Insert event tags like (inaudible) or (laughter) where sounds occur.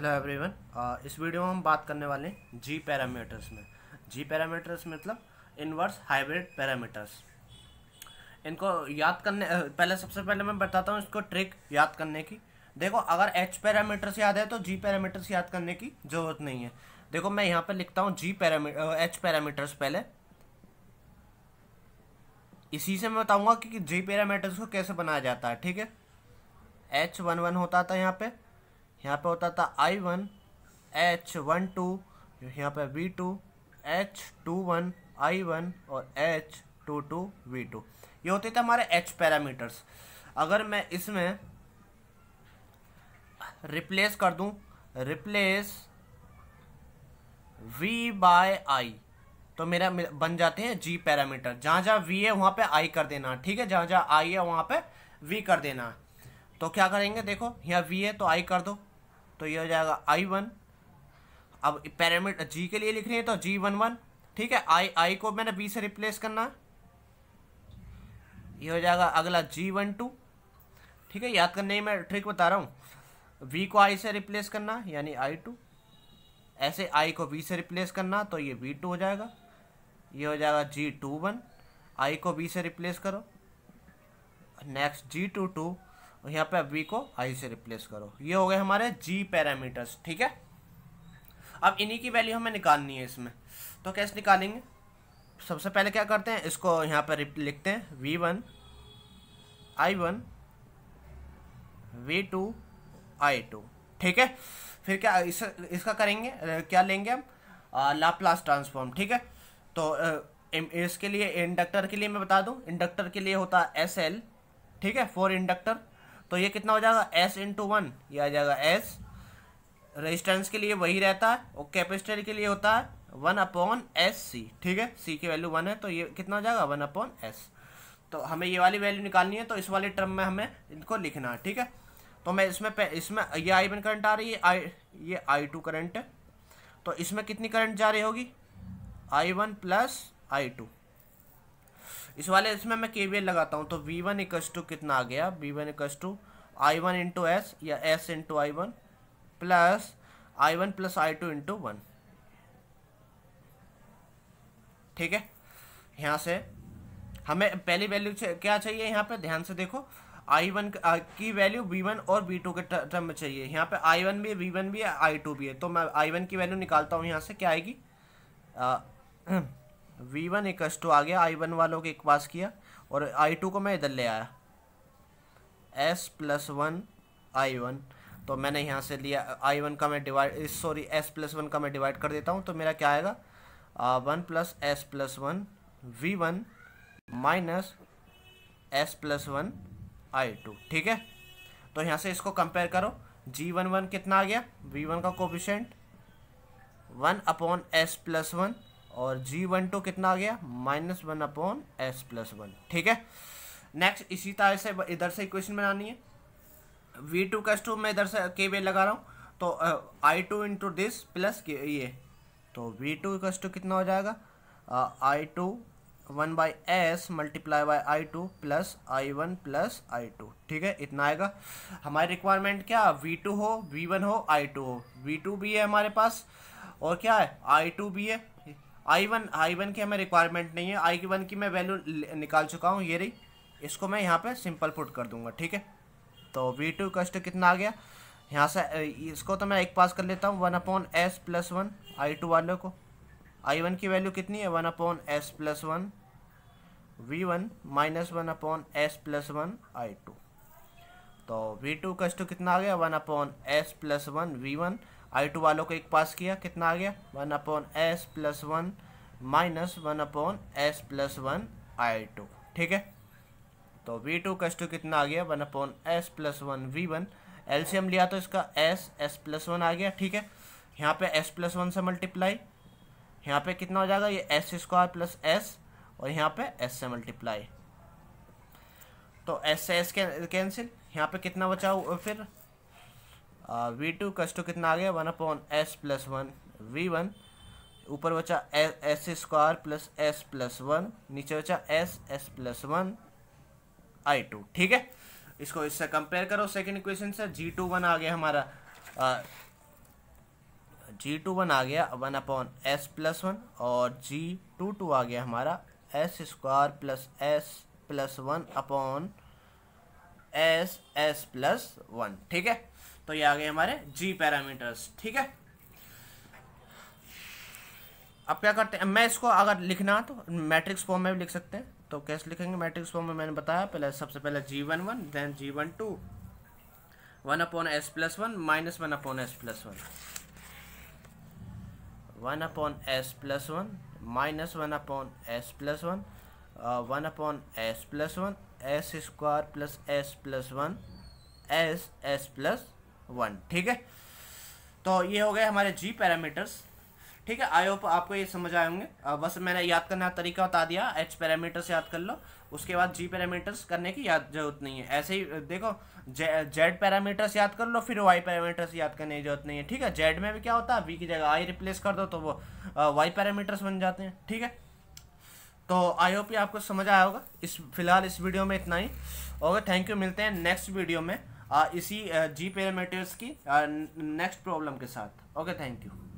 hello everyone uh, इस video में हम बात करने वाले हैं जी पैरामीटर्स में जी पैरामीटर्स मतलब इनवर्स हाइब्रिड पैरामीटर्स इनको याद करने पहले सबसे पहले मैं बताता हूँ इसको ट्रिक याद करने की देखो अगर एच पैरामीटर्स याद है तो जी पैरामीटर्स याद करने की ज़रूरत नहीं है देखो मैं यहाँ पर लिखता हूँ जी पैरामीटर एच पैरामीटर्स पहले इसी से मैं बताऊँगा कि जी पैरामीटर्स को कैसे बनाया जाता है ठीक है एच वन वन होता था यहाँ पर यहाँ पे होता था I one H one two यहाँ पे V two H two one I one और H two two V two ये होते थे हमारे एच पैरामीटर्स अगर मैं इसमें रिप्लेस कर दूं रिप्लेस वी बाय आई तो मेरा बन जाते हैं जी पैरामीटर जहाँ जहाँ वी है वहाँ पे आई कर देना ठीक है जहाँ जहाँ आई है वहाँ पे वी कर देना तो क्या करेंगे देखो यहाँ वी है तो आई कर दो तो ये हो जाएगा आई वन अब पैरामीटर जी के लिए लिख रही है तो जी वन वन ठीक है आई आई को मैंने बी से रिप्लेस करना है ये हो जाएगा अगला जी वन टू ठीक है याद करने में ट्रिक बता रहा हूँ वी को आई से रिप्लेस करना यानी आई टू ऐसे आई को वी से रिप्लेस करना तो ये वी टू हो जाएगा ये हो जाएगा जी टू वन आई को वी से रिप्लेस करो नेक्स्ट जी टू टू और यहाँ पे अब वी को आई से रिप्लेस करो ये हो गए हमारे जी पैरामीटर्स ठीक है अब इन्हीं की वैल्यू हमें निकालनी है इसमें तो कैसे निकालेंगे सबसे पहले क्या करते हैं इसको यहाँ पर लिखते हैं V one I one V two I two ठीक है फिर क्या इस, इसका करेंगे क्या लेंगे हम लाप्लास ट्रांसफॉर्म ठीक है तो इसके लिए इंडक्टर के लिए मैं बता दूं इंडक्टर के लिए होता है एस एल ठीक है फोर इंडक्टर तो ये कितना हो जाएगा एस इंटू वन ये आ जाएगा एस रेजिस्टेंस के लिए वही रहता है और कैपेसिटर के लिए होता है वन अपॉन एस सी ठीक है सी की वैल्यू वन है तो ये कितना हो जाएगा वन अपॉन एस तो हमें ये वाली वैल्यू निकालनी है तो इस वाले टर्म में हमें इनको लिखना है ठीक है तो मैं इसमें इसमें ये आई वन करंट आ रही है आई ये आई टू करंट है तो इसमें कितनी करंट जा रही होगी I one plus I two इस वाले इसमें मैं के लगाता हूँ तो वी वन इक्स टू कितना आ गया V one x two I one into S या S into I one plus I one plus I two into one ठीक है यहाँ से हमें पहली वैल्यू क्या चाहिए यहाँ पे ध्यान से देखो आई वन की वैल्यू वी वन और बी टू के टर्म में चाहिए यहाँ पे आई वन भी है वी वन भी है आई टू भी है तो मैं आई वन की वैल्यू निकालता हूँ यहाँ से क्या आएगी (clears throat) वी वन इक्स टू आ गया आई वन वालों के एक पास किया और आई टू को मैं इधर ले आया S plus one I one तो मैंने यहाँ से लिया आई वन का मैं divide sorry S plus one का मैं डिवाइड कर देता हूँ तो मेरा क्या आएगा one plus S plus one V one minus S plus one I two ठीक है तो यहाँ से इसको कंपेयर करो जी वन वन कितना आ गया वी वन का coefficient one upon S plus one और जी वन टू कितना आ गया minus one upon S plus one ठीक है नेक्स्ट इसी तरह से इधर से इक्वेशन बनानी है वी टू का टू मैं इधर से के वे लगा रहा हूँ तो I two into this plus ये तो वी टू का टू कितना हो जाएगा I two one by S multiply by I two plus I one plus I two ठीक है इतना आएगा हमारी रिक्वायरमेंट क्या वी टू हो वी वन हो आई टू हो वी टू भी है हमारे पास और क्या है आई टू भी है आई वन आई वन की हमें रिक्वायरमेंट नहीं है आई वन की मैं वैल्यू निकाल चुका हूँ ये रही इसको मैं यहाँ पे सिंपल पुट कर दूंगा ठीक है तो वी टू कस्ट कितना आ गया यहाँ से इसको तो मैं एक पास कर लेता हूँ one upon S plus one I two वाले को आई वन की वैल्यू कितनी है one upon S plus one V one minus one upon S plus one I two तो वी टू कस्ट कितना आ गया one upon S plus one V one I two वालों को एक पास किया कितना आ गया one upon S plus one minus one upon S plus one I two ठीक है तो वी टू कस टू कितना आ गया one upon S plus one V one एल्शियम लिया तो इसका एस एस प्लस वन आ गया ठीक है यहाँ पे एस प्लस वन से मल्टीप्लाई यहाँ पे कितना हो जाएगा ये एस स्क्वायर प्लस एस और यहाँ पे एस से मल्टीप्लाई तो एस से एस कैंसिल यहाँ पे कितना बचा हुआ फिर वी टू कस टू कितना आ गया one upon S plus one V one ऊपर बचा S square plus S plus one नीचे बचा S S plus one I two ठीक है इसको इससे कंपेयर करो सेकेंड इक्वेशन से जी टू वन आ गया हमारा जी टू वन आ गया one upon S plus one और जी टू टू आ गया हमारा S square plus S plus one upon S S plus one ठीक है तो ये आ गए हमारे जी पैरामीटर्स ठीक है अब क्या करते हैं मैं इसको अगर लिखना तो मैट्रिक्स फॉर्म में भी लिख सकते हैं तो कैसे लिखेंगे मैट्रिक्स फॉर्म में मैंने बताया पहले सबसे पहले G one one then G one two one upon S plus one minus one upon S plus one one upon S plus one minus one upon S plus one one upon S plus one S square plus S plus one S S plus one ठीक है तो ये हो गए हमारे जी parameters ठीक है I hope आपको ये समझ आए होंगे बस मैंने याद करने का तरीका बता दिया एच पैरामीटर्स याद कर लो उसके बाद जी पैरामीटर्स करने की याद जरूरत नहीं है ऐसे ही देखो जेड पैरामीटर्स याद कर लो फिर वाई पैरामीटर्स याद करने की जरूरत नहीं है ठीक है जेड में भी क्या होता है वी की जगह आई रिप्लेस कर दो तो वो वाई पैरामीटर्स बन जाते हैं ठीक है तो आई होप ये आपको समझ आया होगा इस फिलहाल इस वीडियो में इतना ही ओके थैंक यू मिलते हैं नेक्स्ट वीडियो में इसी जी पैरामीटर्स की नेक्स्ट प्रॉब्लम के साथ ओके थैंक यू